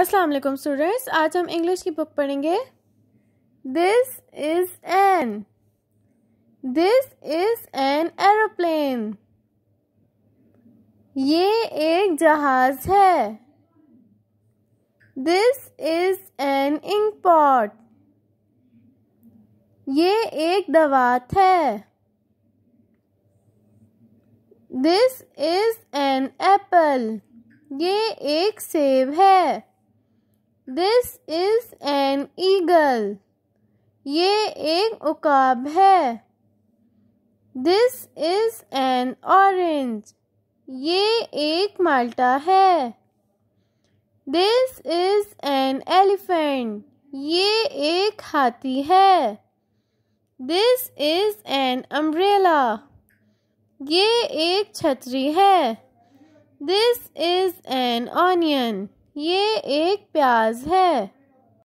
अस्सलाम वालेकुम स्टूडेंट्स आज हम इंग्लिश की बुक पढ़ेंगे this is an this is an aeroplane ये एक जहाज है this is an ink pot ये एक दवात है दिस इज एन एप्पल ये एक सेब है दिस इज एन ईगल ये एक उकाब है दिस इज एन ऑरेंज ये एक माल्टा है दिस इज एन एलिफेंट ये एक हाथी है दिस इज एन अम्ब्रेला ये एक छतरी है दिस इज एन ऑनियन ये एक प्याज है।